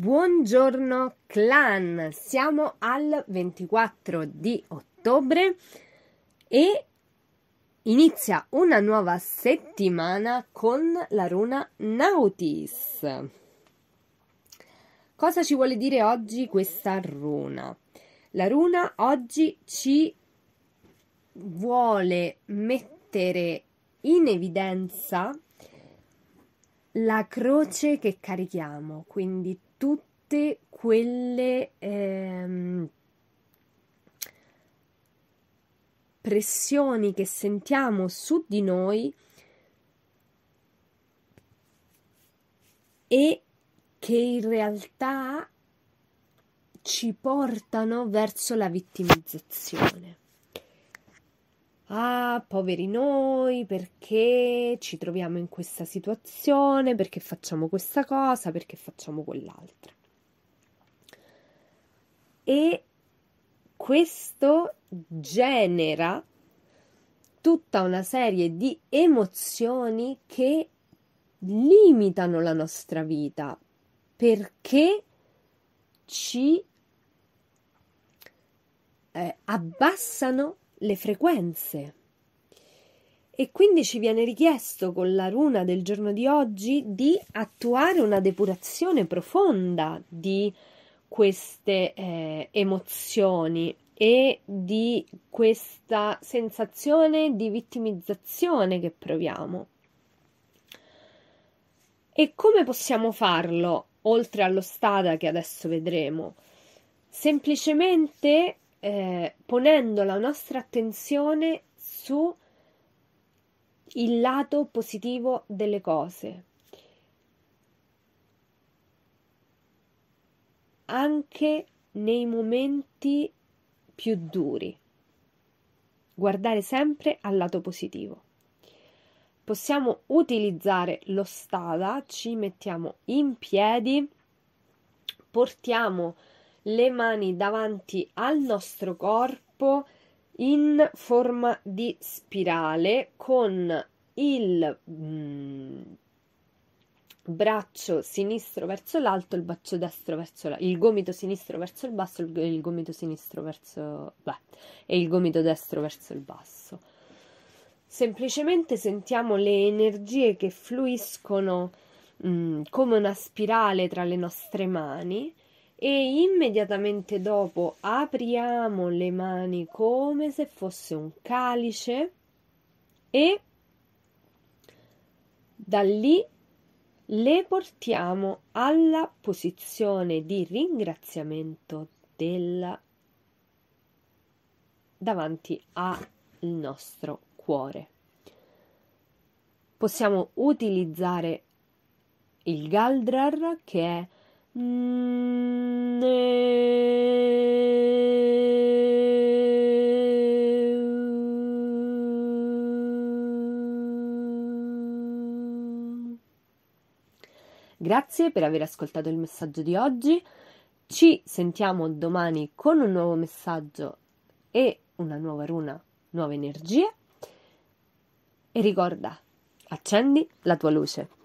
Buongiorno clan, siamo al 24 di ottobre e inizia una nuova settimana con la runa Nautis. Cosa ci vuole dire oggi questa runa? La runa oggi ci vuole mettere in evidenza la croce che carichiamo, quindi tutte quelle ehm, pressioni che sentiamo su di noi e che in realtà ci portano verso la vittimizzazione ah, poveri noi, perché ci troviamo in questa situazione, perché facciamo questa cosa, perché facciamo quell'altra. E questo genera tutta una serie di emozioni che limitano la nostra vita perché ci eh, abbassano le frequenze. E quindi ci viene richiesto con la runa del giorno di oggi di attuare una depurazione profonda di queste eh, emozioni e di questa sensazione di vittimizzazione che proviamo. E come possiamo farlo, oltre allo stada che adesso vedremo? Semplicemente eh, ponendo la nostra attenzione su il lato positivo delle cose. Anche nei momenti più duri. Guardare sempre al lato positivo. Possiamo utilizzare lo stada, ci mettiamo in piedi, portiamo le mani davanti al nostro corpo in forma di spirale con il mm, braccio sinistro verso l'alto, il braccio destro verso l'alto, il gomito sinistro verso il basso, il, gomito sinistro verso beh, e il gomito destro verso il basso. Semplicemente sentiamo le energie che fluiscono mm, come una spirale tra le nostre mani e immediatamente dopo apriamo le mani come se fosse un calice e da lì le portiamo alla posizione di ringraziamento della davanti al nostro cuore. Possiamo utilizzare il Galdrar che è Grazie per aver ascoltato il messaggio di oggi. Ci sentiamo domani con un nuovo messaggio e una nuova runa, nuove energie. E ricorda, accendi la tua luce.